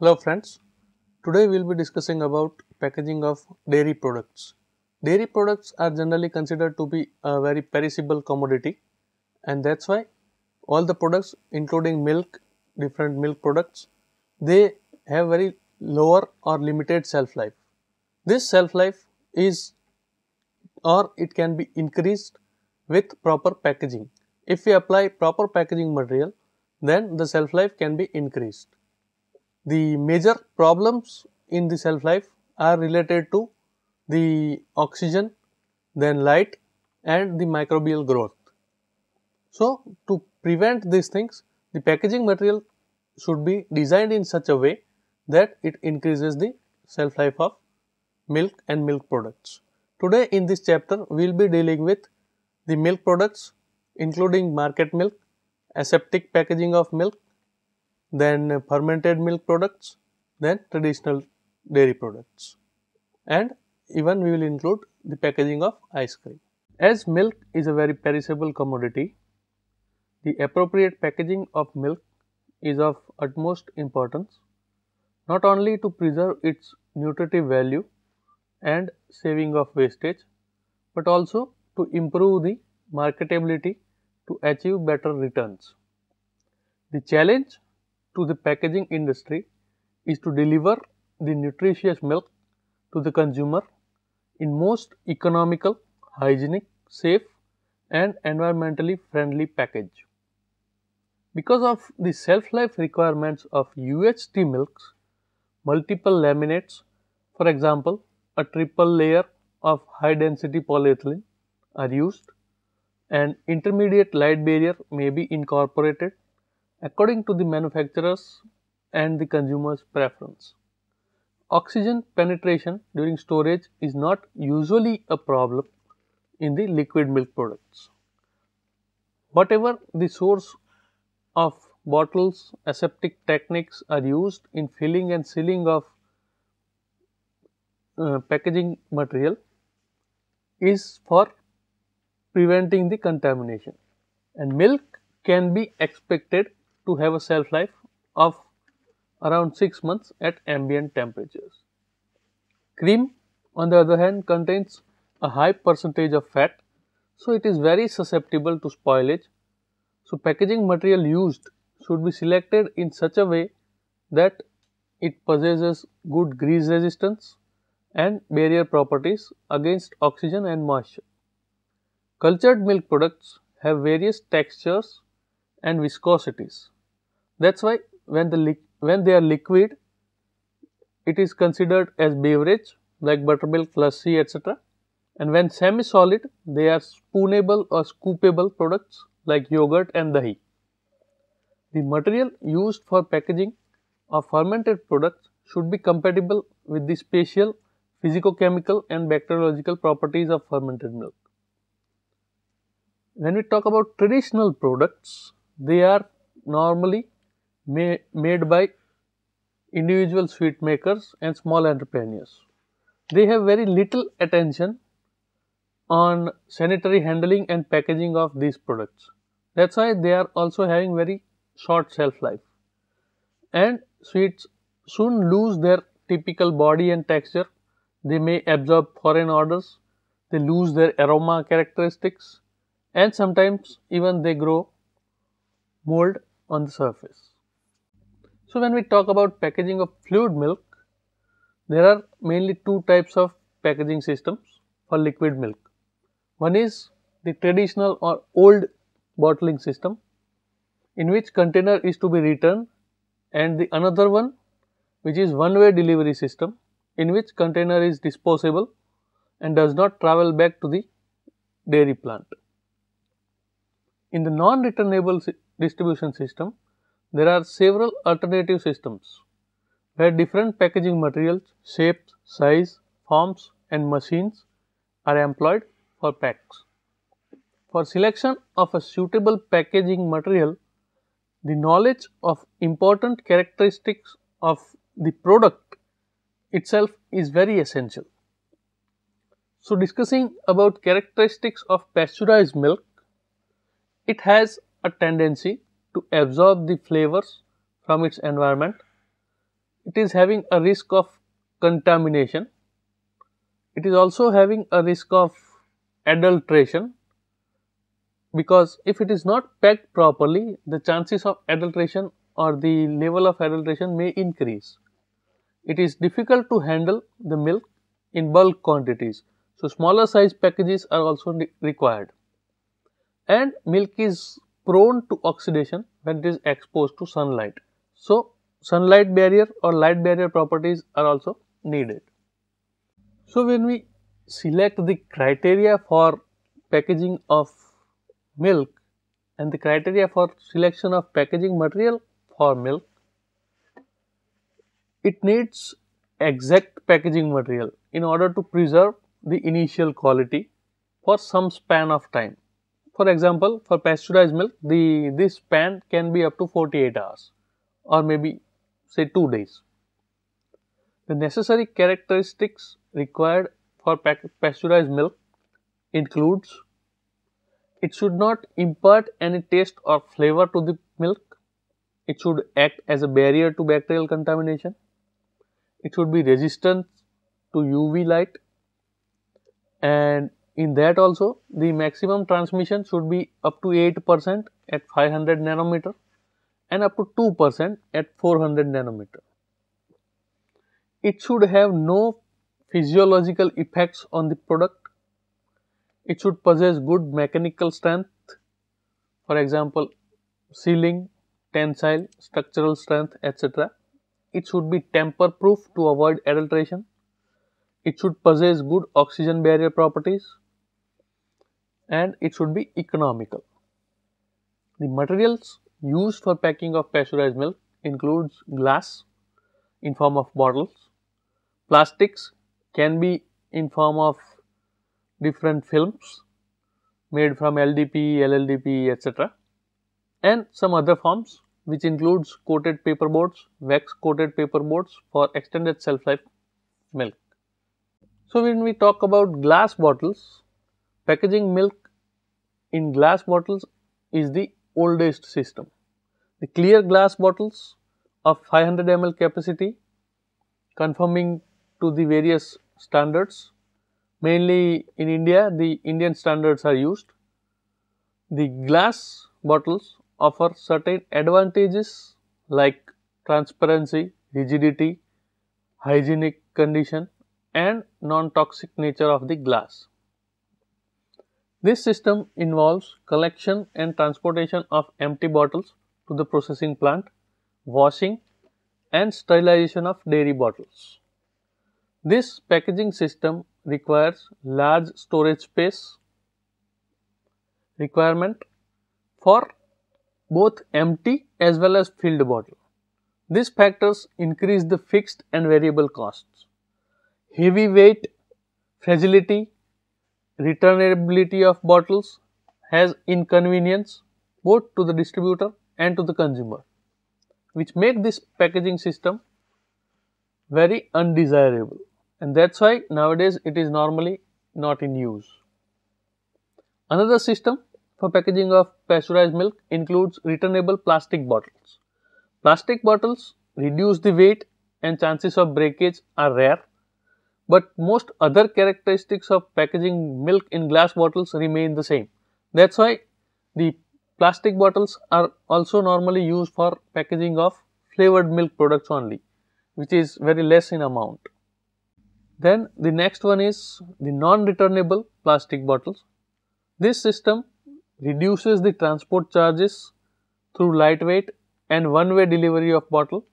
Hello friends, today we will be discussing about packaging of dairy products. Dairy products are generally considered to be a very perishable commodity and that's why all the products including milk, different milk products, they have very lower or limited shelf life. This shelf life is or it can be increased with proper packaging. If we apply proper packaging material then the shelf life can be increased. The major problems in the shelf life are related to the oxygen, then light and the microbial growth. So, to prevent these things, the packaging material should be designed in such a way that it increases the shelf life of milk and milk products. Today in this chapter, we will be dealing with the milk products including market milk, aseptic packaging of milk, then fermented milk products, then traditional dairy products and even we will include the packaging of ice cream. As milk is a very perishable commodity, the appropriate packaging of milk is of utmost importance not only to preserve its nutritive value and saving of wastage, but also to improve the marketability to achieve better returns. The challenge to the packaging industry is to deliver the nutritious milk to the consumer in most economical, hygienic, safe and environmentally friendly package. Because of the shelf life requirements of UHT milks, multiple laminates, for example, a triple layer of high density polyethylene are used and intermediate light barrier may be incorporated according to the manufacturers and the consumer's preference. Oxygen penetration during storage is not usually a problem in the liquid milk products. Whatever the source of bottles, aseptic techniques are used in filling and sealing of uh, packaging material is for preventing the contamination and milk can be expected to have a shelf life of around 6 months at ambient temperatures. Cream on the other hand contains a high percentage of fat so it is very susceptible to spoilage. So packaging material used should be selected in such a way that it possesses good grease resistance and barrier properties against oxygen and moisture. Cultured milk products have various textures and viscosities. That is why when the when they are liquid, it is considered as beverage like buttermilk, lassi, etc. And when semi-solid, they are spoonable or scoopable products like yogurt and dahi. The material used for packaging of fermented products should be compatible with the spatial, physicochemical and bacteriological properties of fermented milk. When we talk about traditional products, they are normally made, by individual sweet makers and small entrepreneurs. They have very little attention on sanitary handling and packaging of these products. That's why they are also having very short shelf life. And sweets soon lose their typical body and texture. They may absorb foreign odors. They lose their aroma characteristics. And sometimes even they grow mold on the surface. So, when we talk about packaging of fluid milk, there are mainly two types of packaging systems for liquid milk. One is the traditional or old bottling system in which container is to be returned and the another one which is one way delivery system in which container is disposable and does not travel back to the dairy plant. In the non-returnable distribution system, there are several alternative systems where different packaging materials, shapes, size, forms and machines are employed for packs. For selection of a suitable packaging material, the knowledge of important characteristics of the product itself is very essential. So, discussing about characteristics of pasteurized milk, it has a tendency to absorb the flavors from its environment. It is having a risk of contamination. It is also having a risk of adulteration because if it is not packed properly, the chances of adulteration or the level of adulteration may increase. It is difficult to handle the milk in bulk quantities. So, smaller size packages are also required and milk is prone to oxidation when it is exposed to sunlight. So, sunlight barrier or light barrier properties are also needed. So, when we select the criteria for packaging of milk and the criteria for selection of packaging material for milk, it needs exact packaging material in order to preserve the initial quality for some span of time. For example, for pasteurized milk, the this span can be up to 48 hours or maybe say 2 days. The necessary characteristics required for pasteurized milk includes it should not impart any taste or flavor to the milk. It should act as a barrier to bacterial contamination. It should be resistant to UV light and in that also the maximum transmission should be up to 8% at 500 nanometer and up to 2% at 400 nanometer. It should have no physiological effects on the product. It should possess good mechanical strength, for example, sealing, tensile, structural strength, etc. It should be tamper proof to avoid adulteration. It should possess good oxygen barrier properties and it should be economical. The materials used for packing of pasteurized milk includes glass in form of bottles, plastics can be in form of different films made from LDP, LLDP, etc. and some other forms which includes coated paper boards, wax coated paper boards for extended shelf life milk. So, when we talk about glass bottles, Packaging milk in glass bottles is the oldest system. The clear glass bottles of 500 ml capacity conforming to the various standards. Mainly in India, the Indian standards are used. The glass bottles offer certain advantages like transparency, rigidity, hygienic condition and non-toxic nature of the glass. This system involves collection and transportation of empty bottles to the processing plant, washing and sterilization of dairy bottles. This packaging system requires large storage space requirement for both empty as well as filled bottle. These factors increase the fixed and variable costs. Heavy weight, fragility returnability of bottles has inconvenience both to the distributor and to the consumer which make this packaging system very undesirable and that's why nowadays it is normally not in use. Another system for packaging of pasteurized milk includes returnable plastic bottles. Plastic bottles reduce the weight and chances of breakage are rare but most other characteristics of packaging milk in glass bottles remain the same. That is why the plastic bottles are also normally used for packaging of flavored milk products only, which is very less in amount. Then the next one is the non-returnable plastic bottles. This system reduces the transport charges through lightweight and one-way delivery of bottle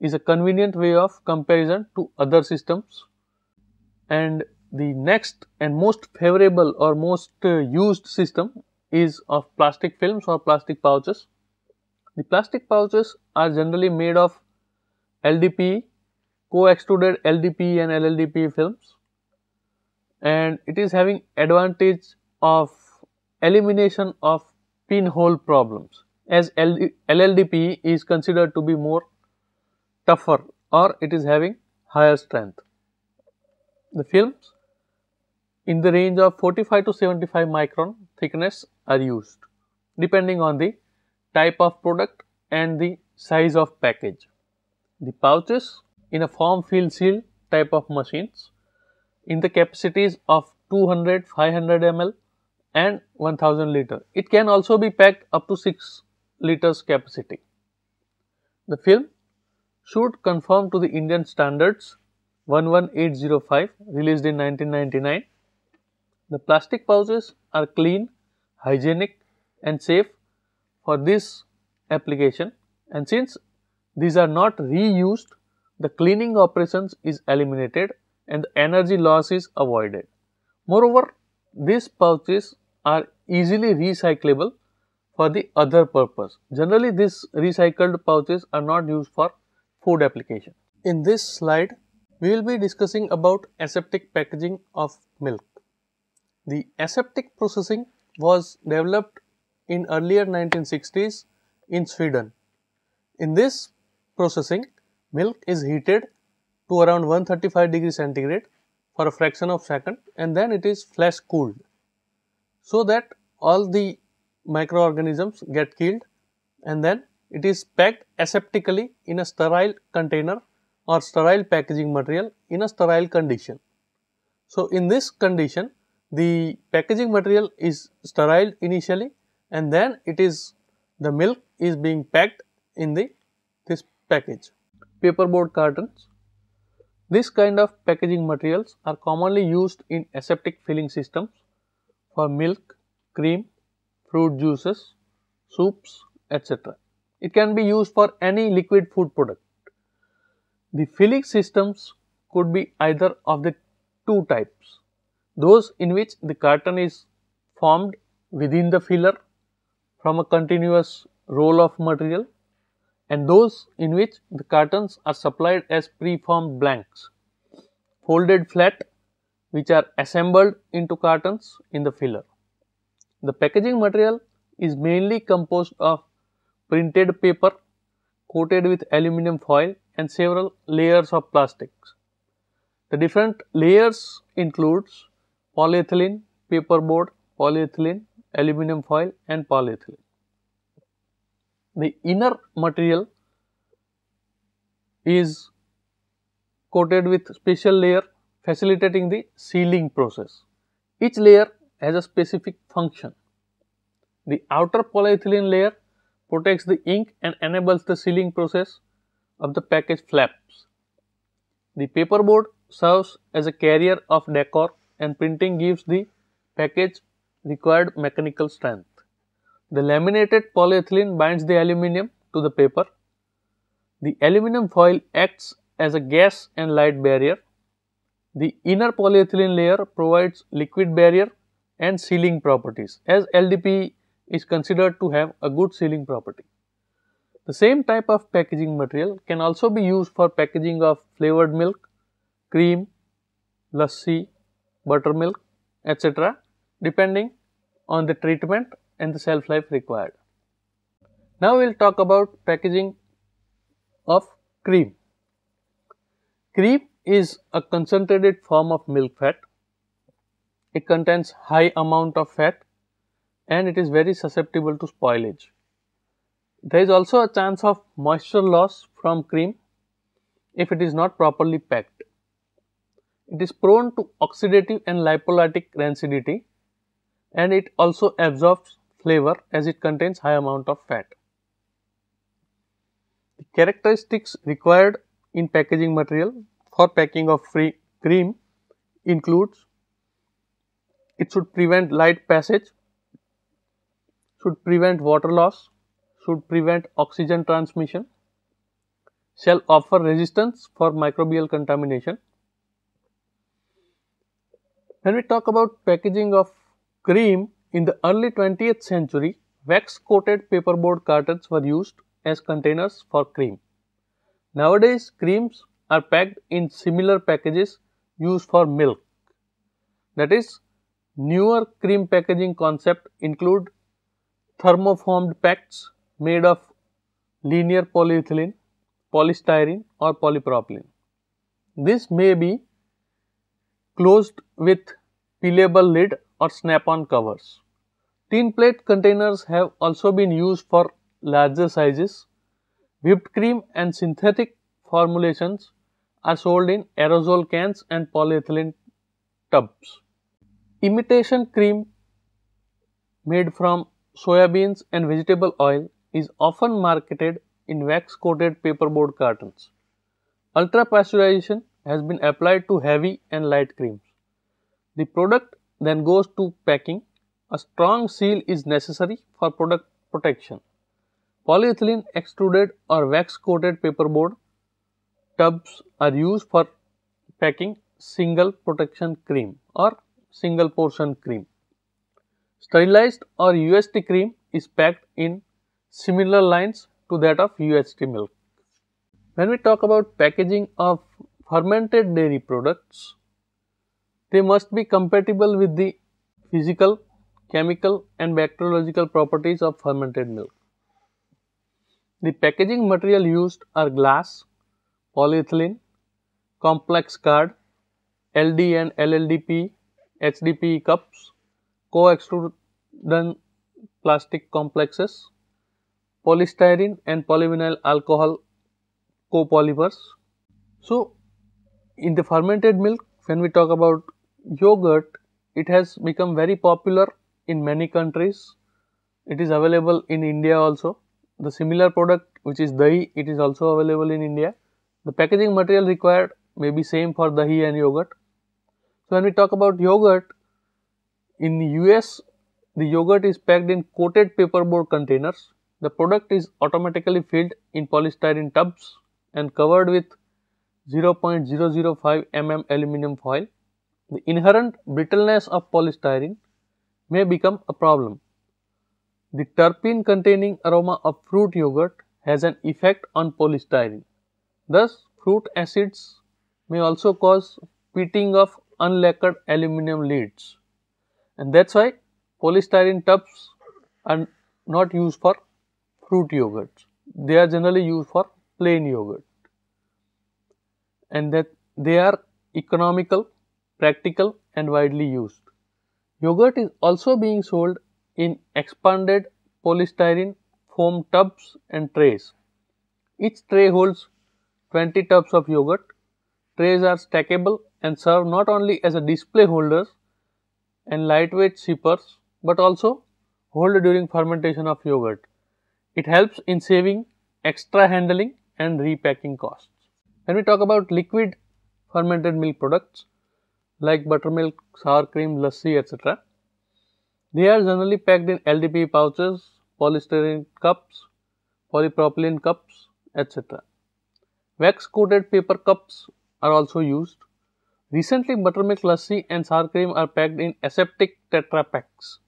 is a convenient way of comparison to other systems and the next and most favorable or most uh, used system is of plastic films or plastic pouches. The plastic pouches are generally made of LDP, co-extruded LDP and LLDP films and it is having advantage of elimination of pinhole problems as LLDP is considered to be more tougher or it is having higher strength. The films in the range of 45 to 75 micron thickness are used depending on the type of product and the size of package. The pouches in a form fill seal type of machines in the capacities of 200, 500 ml and 1000 liter. It can also be packed up to 6 liters capacity. The film should conform to the Indian standards 11805 released in 1999. The plastic pouches are clean, hygienic and safe for this application and since these are not reused, the cleaning operations is eliminated and the energy loss is avoided. Moreover, these pouches are easily recyclable for the other purpose. Generally, these recycled pouches are not used for food application. In this slide, we will be discussing about aseptic packaging of milk. The aseptic processing was developed in earlier 1960s in Sweden. In this processing, milk is heated to around 135 degrees centigrade for a fraction of second and then it is flash cooled so that all the microorganisms get killed and then it is packed aseptically in a sterile container or sterile packaging material in a sterile condition. So, in this condition the packaging material is sterile initially and then it is the milk is being packed in the this package. Paperboard cartons. This kind of packaging materials are commonly used in aseptic filling systems for milk, cream, fruit juices, soups, etc. It can be used for any liquid food product. The filling systems could be either of the two types, those in which the carton is formed within the filler from a continuous roll of material and those in which the cartons are supplied as preformed blanks, folded flat which are assembled into cartons in the filler. The packaging material is mainly composed of printed paper coated with aluminum foil and several layers of plastics. The different layers includes polyethylene, paperboard, polyethylene, aluminum foil and polyethylene. The inner material is coated with special layer facilitating the sealing process. Each layer has a specific function. The outer polyethylene layer protects the ink and enables the sealing process of the package flaps. The paperboard serves as a carrier of decor and printing gives the package required mechanical strength. The laminated polyethylene binds the aluminium to the paper. The aluminium foil acts as a gas and light barrier. The inner polyethylene layer provides liquid barrier and sealing properties. As LDPE is considered to have a good sealing property. The same type of packaging material can also be used for packaging of flavored milk, cream, lassi, buttermilk, etc. depending on the treatment and the shelf life required. Now we will talk about packaging of cream. Cream is a concentrated form of milk fat. It contains high amount of fat and it is very susceptible to spoilage. There is also a chance of moisture loss from cream if it is not properly packed. It is prone to oxidative and lipolytic rancidity and it also absorbs flavor as it contains high amount of fat. The characteristics required in packaging material for packing of free cream includes it should prevent light passage should prevent water loss, should prevent oxygen transmission, shall offer resistance for microbial contamination. When we talk about packaging of cream in the early 20th century, wax coated paperboard cartons were used as containers for cream. Nowadays, creams are packed in similar packages used for milk. That is, newer cream packaging concept include thermoformed packs made of linear polyethylene, polystyrene or polypropylene. This may be closed with peelable lid or snap-on covers. Tin plate containers have also been used for larger sizes. Whipped cream and synthetic formulations are sold in aerosol cans and polyethylene tubs. Imitation cream made from Soya beans and vegetable oil is often marketed in wax coated paperboard cartons. Ultra pasteurization has been applied to heavy and light creams. The product then goes to packing. A strong seal is necessary for product protection. Polyethylene extruded or wax coated paperboard tubs are used for packing single protection cream or single portion cream. Sterilized or UST cream is packed in similar lines to that of UST milk. When we talk about packaging of fermented dairy products, they must be compatible with the physical, chemical and bacteriological properties of fermented milk. The packaging material used are glass, polyethylene, complex card, LD and LLDP, HDPE cups, co extruded plastic complexes, polystyrene and polyvinyl alcohol copolymers. So, in the fermented milk when we talk about yogurt it has become very popular in many countries. It is available in India also. The similar product which is dahi it is also available in India. The packaging material required may be same for dahi and yogurt. So, when we talk about yogurt in the US, the yogurt is packed in coated paperboard containers. The product is automatically filled in polystyrene tubs and covered with 0.005 mm aluminum foil. The inherent brittleness of polystyrene may become a problem. The terpene containing aroma of fruit yogurt has an effect on polystyrene. Thus, fruit acids may also cause pitting of unlacquered aluminum lids and that's why polystyrene tubs are not used for fruit yogurts. They are generally used for plain yogurt and that they are economical, practical and widely used. Yogurt is also being sold in expanded polystyrene foam tubs and trays. Each tray holds 20 tubs of yogurt. Trays are stackable and serve not only as a display holders and lightweight sippers, but also hold during fermentation of yogurt. It helps in saving extra handling and repacking costs. When we talk about liquid fermented milk products like buttermilk, sour cream, lassi, etc., they are generally packed in LDP pouches, polystyrene cups, polypropylene cups, etc. Wax coated paper cups are also used Recently, buttermilk lassi and sour cream are packed in aseptic tetra packs.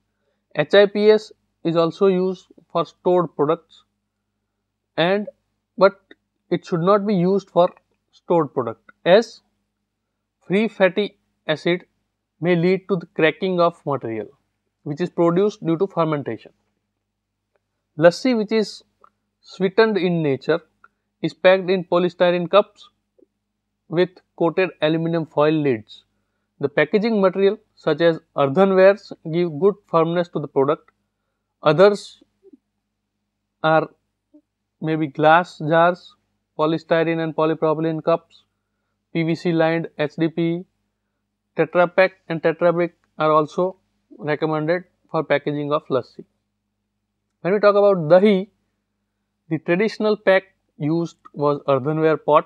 HIPS is also used for stored products and but it should not be used for stored product as free fatty acid may lead to the cracking of material which is produced due to fermentation. Lassi which is sweetened in nature is packed in polystyrene cups with coated aluminum foil lids. The packaging material such as earthenwares give good firmness to the product. Others are maybe glass jars, polystyrene and polypropylene cups, PVC lined HDPE, Tetra Pak and Tetra Brick are also recommended for packaging of lassi. When we talk about dahi, the traditional pack used was earthenware pot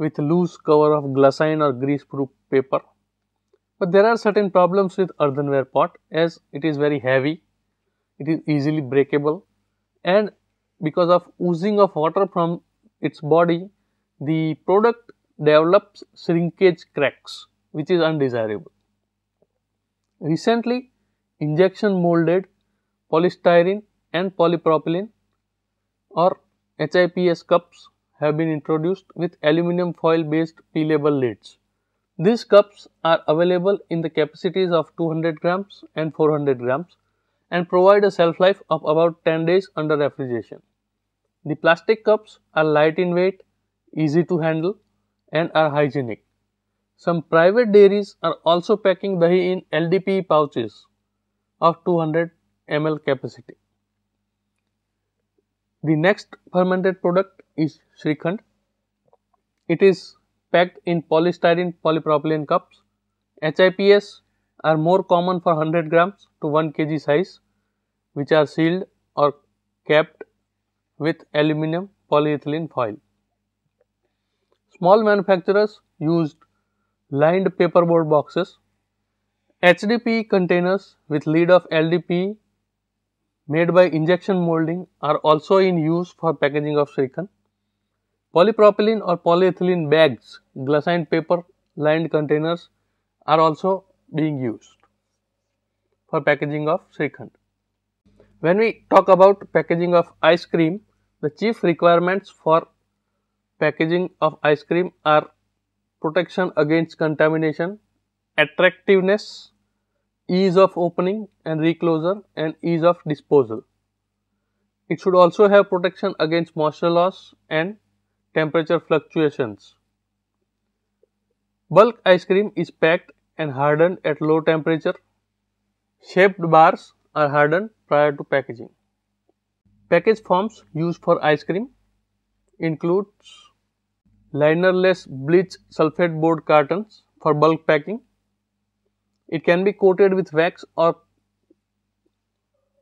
with loose cover of glycine or grease proof paper. But there are certain problems with earthenware pot as it is very heavy, it is easily breakable and because of oozing of water from its body, the product develops shrinkage cracks which is undesirable. Recently, injection molded polystyrene and polypropylene or HIPS cups have been introduced with aluminum foil based peelable lids. These cups are available in the capacities of 200 grams and 400 grams and provide a shelf life of about 10 days under refrigeration. The plastic cups are light in weight, easy to handle and are hygienic. Some private dairies are also packing dahi in LDPE pouches of 200 ml capacity. The next fermented product is Shrikhand. It is packed in polystyrene polypropylene cups. HIPS are more common for 100 grams to 1 kg size which are sealed or capped with aluminum polyethylene foil. Small manufacturers used lined paperboard boxes, HDPE containers with lid of LDPE made by injection molding are also in use for packaging of silicon. Polypropylene or polyethylene bags, glassine paper lined containers are also being used for packaging of silicon. When we talk about packaging of ice cream, the chief requirements for packaging of ice cream are protection against contamination, attractiveness, ease of opening and reclosure and ease of disposal. It should also have protection against moisture loss and temperature fluctuations. Bulk ice cream is packed and hardened at low temperature. Shaped bars are hardened prior to packaging. Package forms used for ice cream includes linerless bleach sulfate board cartons for bulk packing it can be coated with wax or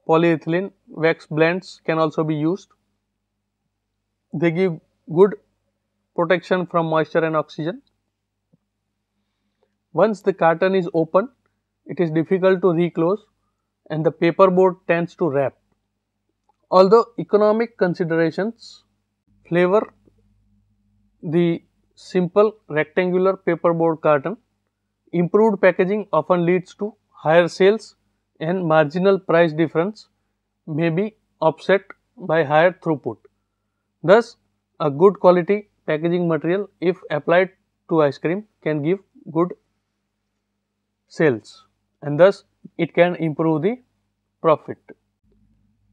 polyethylene. Wax blends can also be used. They give good protection from moisture and oxygen. Once the carton is open, it is difficult to reclose and the paperboard tends to wrap. Although economic considerations flavor the simple rectangular paperboard carton Improved packaging often leads to higher sales and marginal price difference may be offset by higher throughput. Thus, a good quality packaging material if applied to ice cream can give good sales and thus it can improve the profit.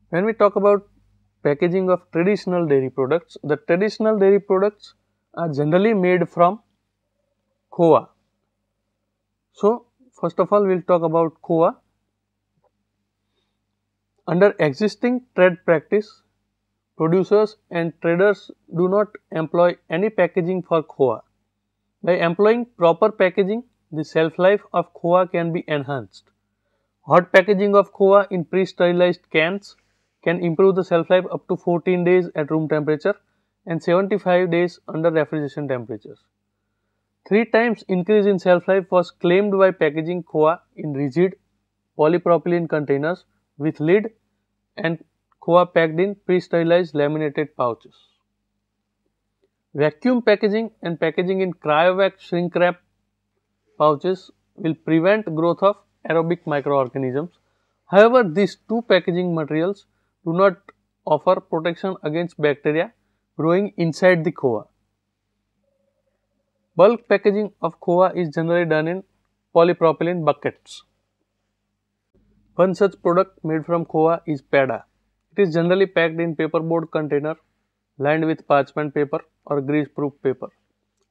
When we talk about packaging of traditional dairy products, the traditional dairy products are generally made from coa so, first of all we will talk about COA. Under existing trade practice, producers and traders do not employ any packaging for COA. By employing proper packaging, the shelf life of COA can be enhanced. Hot packaging of COA in pre-sterilized cans can improve the shelf life up to 14 days at room temperature and 75 days under refrigeration temperatures. Three times increase in shelf life was claimed by packaging coa in rigid polypropylene containers with lid and coa packed in pre-sterilized laminated pouches. Vacuum packaging and packaging in cryovac shrink wrap pouches will prevent growth of aerobic microorganisms. However, these two packaging materials do not offer protection against bacteria growing inside the coa. Bulk packaging of khoa is generally done in polypropylene buckets. One such product made from khoa is pada. It is generally packed in paperboard container lined with parchment paper or greaseproof paper.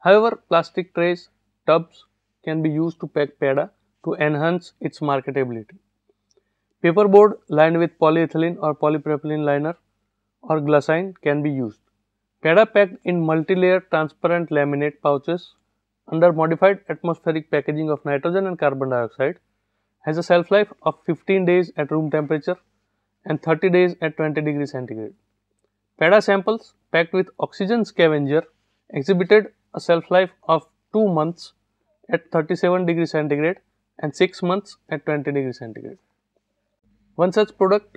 However, plastic trays, tubs can be used to pack pada to enhance its marketability. Paperboard lined with polyethylene or polypropylene liner or glycine can be used. Cada packed in multi-layer transparent laminate pouches under modified atmospheric packaging of nitrogen and carbon dioxide has a shelf life of 15 days at room temperature and 30 days at 20 degree centigrade. PEDA samples packed with oxygen scavenger exhibited a shelf life of 2 months at 37 degree centigrade and 6 months at 20 degree centigrade. One such product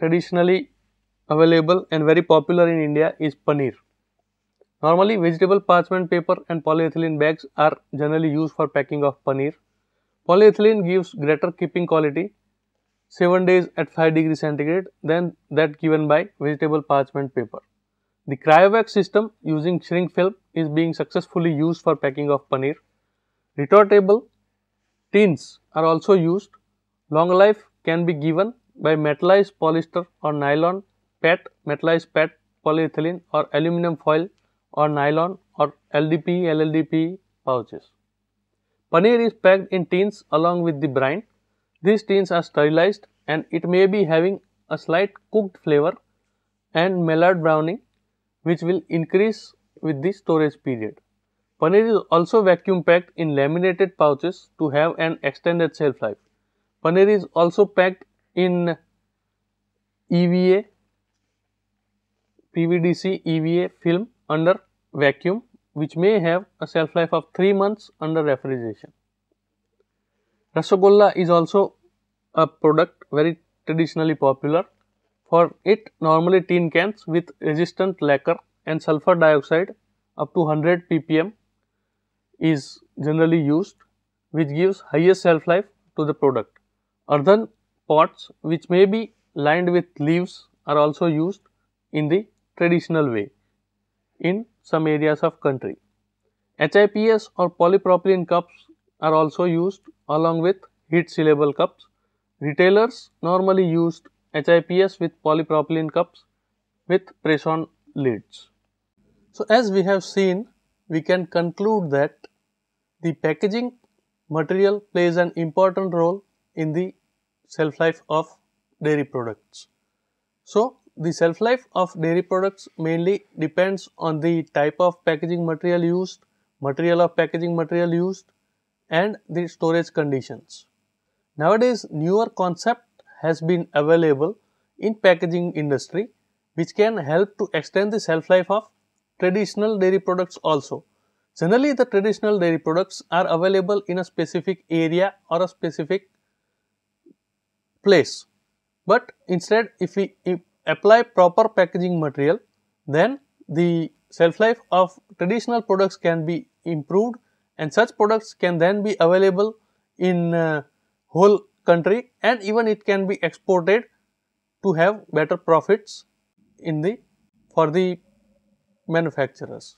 traditionally available and very popular in India is paneer. Normally vegetable parchment paper and polyethylene bags are generally used for packing of paneer. Polyethylene gives greater keeping quality 7 days at 5 degree centigrade than that given by vegetable parchment paper. The cryovac system using shrink film is being successfully used for packing of paneer. Retortable tins are also used. Long life can be given by metallized polyester or nylon PET, metallized PET polyethylene or aluminum foil or nylon or LDPE, LLDPE pouches. Paneer is packed in tins along with the brine. These tins are sterilized and it may be having a slight cooked flavor and Maillard browning which will increase with the storage period. Paneer is also vacuum packed in laminated pouches to have an extended shelf life. Paneer is also packed in EVA PVDC EVA film under vacuum which may have a shelf life of 3 months under refrigeration. Rasagolla is also a product very traditionally popular. For it normally tin cans with resistant lacquer and sulfur dioxide up to 100 ppm is generally used which gives highest shelf life to the product. Earthen pots which may be lined with leaves are also used in the traditional way in some areas of country. HIPS or polypropylene cups are also used along with heat sealable cups. Retailers normally used HIPS with polypropylene cups with press on lids. So, as we have seen, we can conclude that the packaging material plays an important role in the shelf life of dairy products. So, the shelf life of dairy products mainly depends on the type of packaging material used, material of packaging material used, and the storage conditions. Nowadays, newer concept has been available in packaging industry which can help to extend the shelf life of traditional dairy products also. Generally, the traditional dairy products are available in a specific area or a specific place. But instead, if we apply proper packaging material, then the shelf life of traditional products can be improved and such products can then be available in uh, whole country and even it can be exported to have better profits in the for the manufacturers.